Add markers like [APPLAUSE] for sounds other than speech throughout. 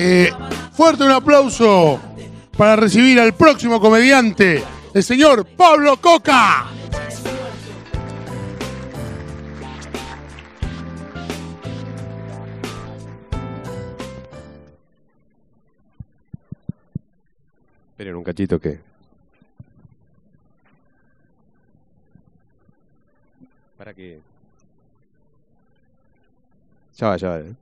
Eh, fuerte un aplauso para recibir al próximo comediante, el señor Pablo Coca. Esperen un cachito que... Para que... Ya va, ya va. ¿eh?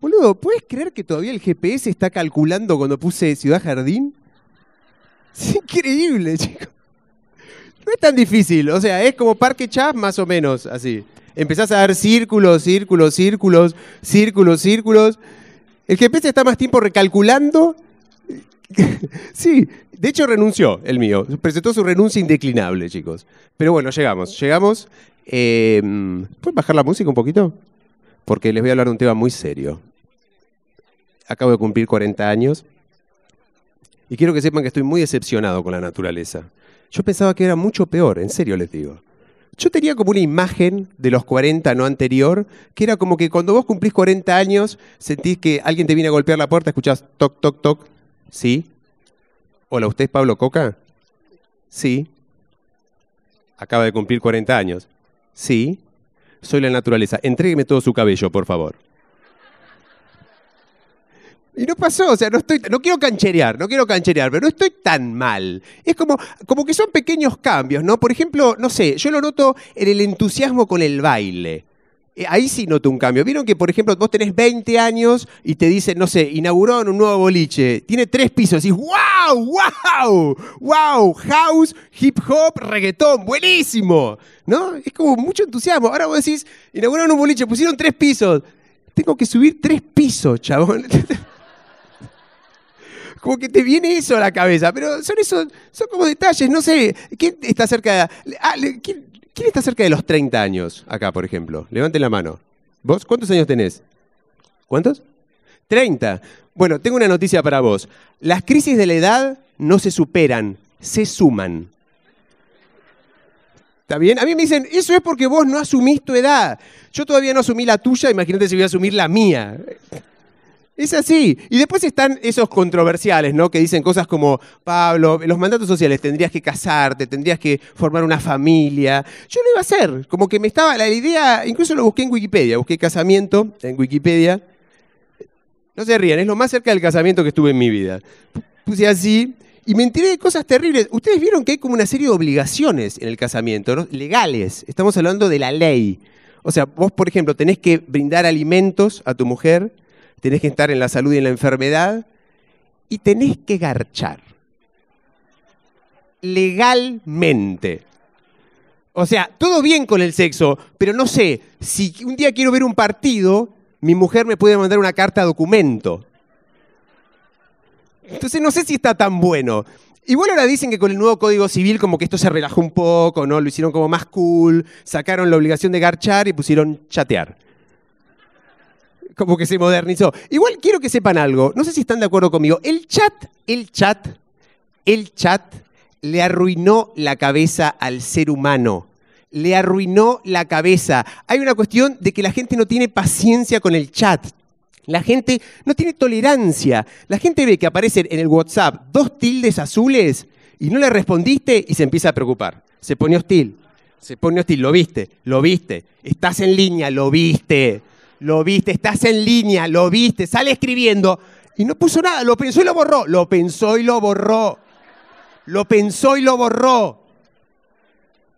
Boludo, ¿puedes creer que todavía el GPS está calculando cuando puse Ciudad Jardín? Es increíble, chicos. No es tan difícil, o sea, es como Parque Chas más o menos así. Empezás a dar círculos, círculos, círculos, círculos, círculos. El GPS está más tiempo recalculando. [LAUGHS] sí, de hecho renunció el mío. Presentó su renuncia indeclinable, chicos. Pero bueno, llegamos, llegamos. Em, Puedes bajar la música un poquito? Porque les voy a hablar de un tema muy serio acabo de cumplir 40 años y quiero que sepan que estoy muy decepcionado con la naturaleza. Yo pensaba que era mucho peor, en serio les digo. Yo tenía como una imagen de los 40 no anterior, que era como que cuando vos cumplís 40 años, sentís que alguien te viene a golpear la puerta, escuchás toc, toc, toc. ¿Sí? Hola, ¿usted es Pablo Coca? Sí. Acaba de cumplir 40 años. Sí. Soy la naturaleza. Entrégueme todo su cabello, por favor. Y no pasó, o sea, no estoy, no quiero cancherear, no quiero cancherear, pero no estoy tan mal. Es como, como que son pequeños cambios, ¿no? Por ejemplo, no sé, yo lo noto en el entusiasmo con el baile. Eh, ahí sí noto un cambio. Vieron que, por ejemplo, vos tenés 20 años y te dicen, no sé, inauguraron un nuevo boliche. Tiene tres pisos y ¡wow! ¡wow! ¡wow! House, hip hop, reggaetón, buenísimo. ¿No? Es como mucho entusiasmo. Ahora vos decís, inauguraron un boliche, pusieron tres pisos. Tengo que subir tres pisos, chabón. [LAUGHS] como que te viene eso a la cabeza, pero son esos, son como detalles, no sé, ¿quién está cerca de, ah, ¿quién, está cerca de los 30 años acá, por ejemplo? Levanten la mano. ¿Vos cuántos años tenés? ¿Cuántos? 30. Bueno, tengo una noticia para vos. Las crisis de la edad no se superan, se suman. ¿Está bien? A mí me dicen, eso es porque vos no asumís tu edad. Yo todavía no asumí la tuya, imagínate si voy a asumir la mía. Es así. Y después están esos controversiales, ¿no? Que dicen cosas como, Pablo, los mandatos sociales, tendrías que casarte, tendrías que formar una familia. Yo no iba a hacer. Como que me estaba, la idea, incluso lo busqué en Wikipedia, busqué casamiento en Wikipedia. No se rían, es lo más cerca del casamiento que estuve en mi vida. Puse así y me enteré de cosas terribles. Ustedes vieron que hay como una serie de obligaciones en el casamiento, ¿no? legales. Estamos hablando de la ley. O sea, vos, por ejemplo, tenés que brindar alimentos a tu mujer tenés que estar en la salud y en la enfermedad y tenés que garchar. Legalmente. O sea, todo bien con el sexo, pero no sé, si un día quiero ver un partido, mi mujer me puede mandar una carta documento. Entonces no sé si está tan bueno. Igual ahora dicen que con el nuevo Código Civil como que esto se relajó un poco, ¿no? Lo hicieron como más cool, sacaron la obligación de garchar y pusieron chatear. Como que se modernizó. Igual quiero que sepan algo. No sé si están de acuerdo conmigo. El chat, el chat, el chat le arruinó la cabeza al ser humano. Le arruinó la cabeza. Hay una cuestión de que la gente no tiene paciencia con el chat. La gente no tiene tolerancia. La gente ve que aparecen en el WhatsApp dos tildes azules y no le respondiste y se empieza a preocupar. Se pone hostil. Se pone hostil. Lo viste, lo viste. Estás en línea, lo viste lo viste, estás en línea, lo viste, sale escribiendo y no puso nada, lo pensó y lo borró, lo pensó y lo borró, lo pensó y lo borró.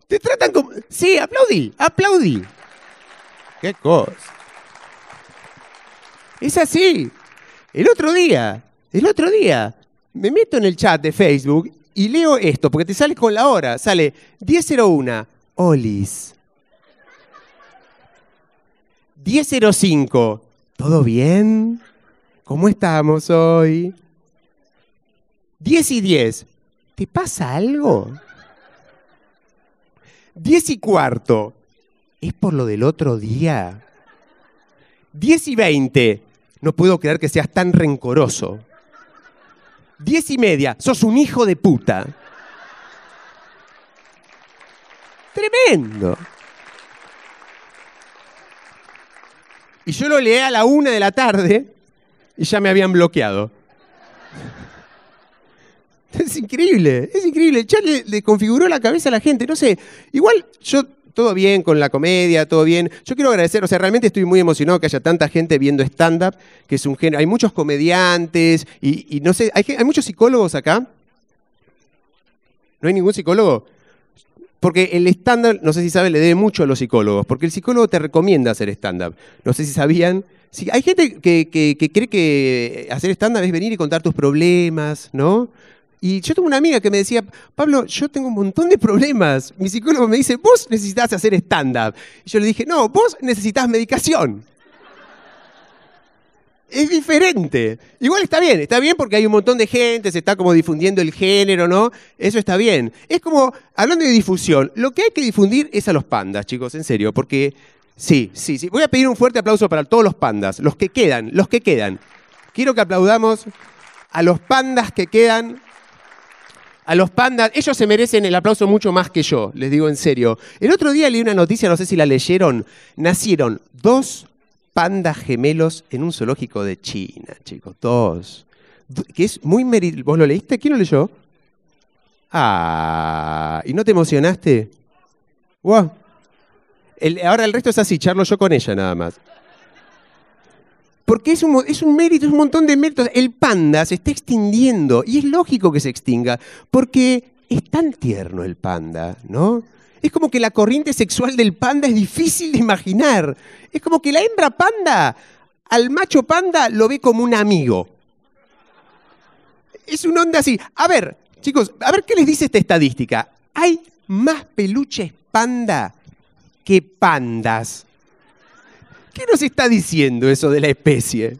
Te tratan como... Sí, aplaudí, aplaudí. Qué cosa. Es así. El otro día, el otro día, me meto en el chat de Facebook y leo esto, porque te sale con la hora, sale 10.01, Olis. 10.05. ¿Todo bien? ¿Cómo estamos hoy? 10 y 10. ¿Te pasa algo? 10 y cuarto. ¿Es por lo del otro día? 10 y 20. No puedo creer que seas tan rencoroso. 10 y media. Sos un hijo de puta. Tremendo. Y yo lo leé a la una de la tarde y ya me habían bloqueado. Es increíble, es increíble. Ya le, configuró la cabeza a la gente, no sé. Igual yo, todo bien con la comedia, todo bien. Yo quiero agradecer, o sea, realmente estoy muy emocionado que haya tanta gente viendo stand-up, que es un género. Hay muchos comediantes y, no sé, hay muchos psicólogos acá. ¿No hay ningún psicólogo? Porque el estándar, no sé si sabe, le debe mucho a los psicólogos, porque el psicólogo te recomienda hacer stand-up. No sé si sabían. hay gente que, cree que hacer stand-up es venir y contar tus problemas, ¿no? Y yo tengo una amiga que me decía, Pablo, yo tengo un montón de problemas. Mi psicólogo me dice, vos necesitas hacer stand-up. Y yo le dije, no, vos necesitas medicación es diferente. Igual está bien, está bien porque hay un montón de gente, se está como difundiendo el género, ¿no? Eso está bien. Es como, hablando de difusión, lo que hay que difundir es a los pandas, chicos, en serio, porque sí, sí, sí. Voy a pedir un fuerte aplauso para todos los pandas, los que quedan, los que quedan. Quiero que aplaudamos a los pandas que quedan. A los pandas, ellos se merecen el aplauso mucho más que yo, les digo en serio. El otro día leí una noticia, no sé si la leyeron, nacieron dos pandas gemelos en un zoológico de China, chicos, dos. Que es muy mérito. ¿Vos lo leíste? ¿Quién lo leyó? Ah, ¿y no te emocionaste? Wow. ahora el resto es así, charlo yo con ella nada más. Porque es un, es un mérito, es un montón de méritos. El panda se está extinguiendo y es lógico que se extinga, porque es tan tierno el panda, ¿no? Es como que la corriente sexual del panda es difícil de imaginar. Es como que la hembra panda al macho panda lo ve como un amigo. Es una onda así. A ver, chicos, a ver qué les dice esta estadística. Hay más peluches panda que pandas. ¿Qué nos está diciendo eso de la especie?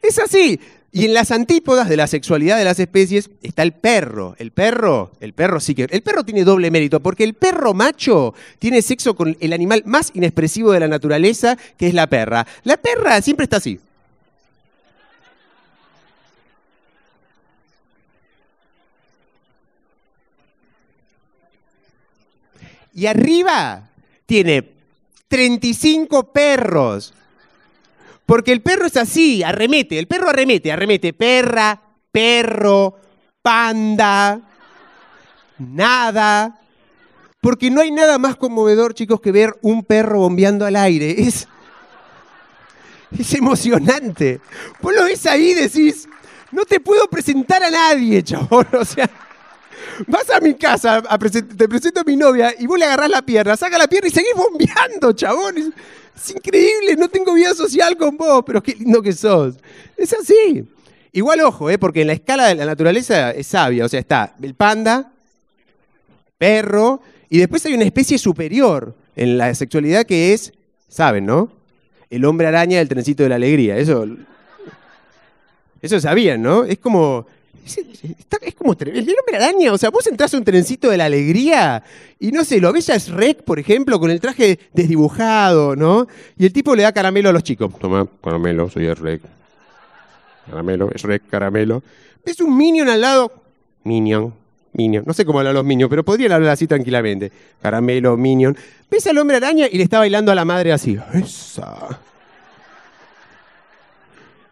Es así. Y en las antípodas de la sexualidad de las especies está el perro. El perro, el perro sí que. El perro tiene doble mérito, porque el perro macho tiene sexo con el animal más inexpresivo de la naturaleza, que es la perra. La perra siempre está así. Y arriba tiene 35 perros porque el perro es así, arremete, el perro arremete, arremete, perra, perro, panda, nada. Porque no hay nada más conmovedor, chicos, que ver un perro bombeando al aire. Es, es emocionante. Vos lo ves ahí y decís, no te puedo presentar a nadie, chabón. O sea. Vas a mi casa, te presento a mi novia y vos le agarrás la pierna, saca la pierna y seguís bombeando, chabón. Es, increíble, no tengo vida social con vos, pero qué lindo que sos. Es así. Igual, ojo, ¿eh? porque en la escala de la naturaleza es sabia. O sea, está el panda, perro, y después hay una especie superior en la sexualidad que es, ¿saben, no? El hombre araña del trencito de la alegría. Eso, eso sabían, ¿no? Es como es, como el hombre araña, o sea, vos entras a un trencito de la alegría y no sé, lo ves a Shrek, por ejemplo, con el traje desdibujado, ¿no? Y el tipo le da caramelo a los chicos. Toma, caramelo, soy Shrek. Caramelo, es Shrek, caramelo. Ves un minion al lado. Minion, minion. No sé cómo hablan los minions, pero podrían hablar así tranquilamente. Caramelo, minion. Ves al hombre araña y le está bailando a la madre así. Esa.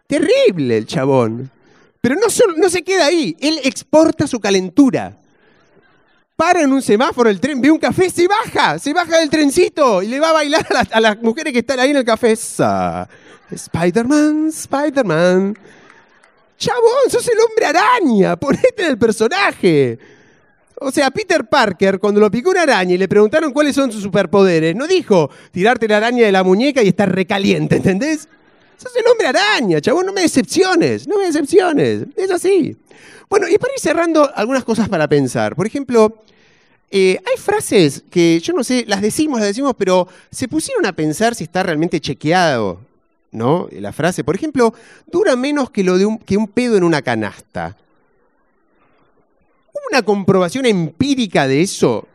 Terrible el chabón. Pero no, no se queda ahí, él exporta su calentura. Para en un semáforo el tren, ve un café, se baja, se baja del trencito y le va a bailar a las, mujeres que están ahí en el café. Spider-Man, Spider-Man. Chabón, sos el hombre araña, ponete en el personaje. O sea, Peter Parker, cuando lo picó una araña y le preguntaron cuáles son sus superpoderes, no dijo tirarte la araña de la muñeca y estar recaliente, ¿entendés? Sos el hombre araña, chabón, no me decepciones, no me decepciones, es así. Bueno, y para ir cerrando, algunas cosas para pensar. Por ejemplo, eh, hay frases que yo no sé, las decimos, las decimos, pero se pusieron a pensar si está realmente chequeado, ¿no? La frase, por ejemplo, dura menos que lo de un, que un pedo en una canasta. ¿Hubo una comprobación empírica de eso?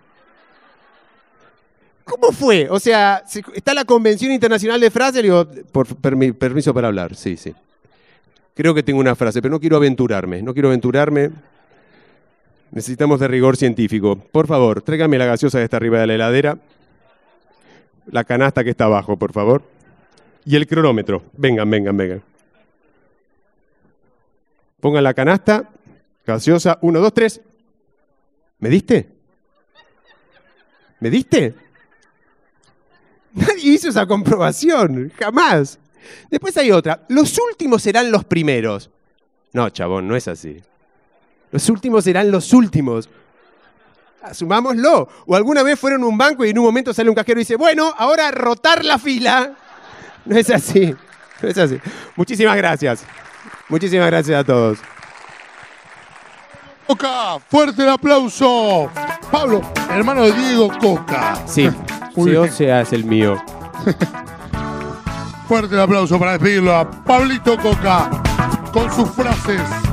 ¿Cómo fue? O sea, está la Convención Internacional de Frases, digo, permiso para hablar, sí, sí. Creo que tengo una frase, pero no quiero aventurarme, no quiero aventurarme. Necesitamos de rigor científico. Por favor, tráigame la gaseosa que está arriba de la heladera, la canasta que está abajo, por favor, y el cronómetro. Vengan, vengan, vengan. Pongan la canasta, gaseosa, uno, dos, tres. ¿Me diste? ¿Me diste? hizo esa comprobación, jamás. Después hay otra, los últimos serán los primeros. No, chabón, no es así. Los últimos serán los últimos. Asumámoslo. O alguna vez fueron a un banco y en un momento sale un cajero y dice, bueno, ahora rotar la fila. No es así. No es así. Muchísimas gracias. Muchísimas gracias a todos. Coca, fuerte el aplauso. Pablo, hermano de Diego Coca. Sí, sí o sea, es el mío. Fuerte aplauso para despedirlo a Pablito Coca con sus frases.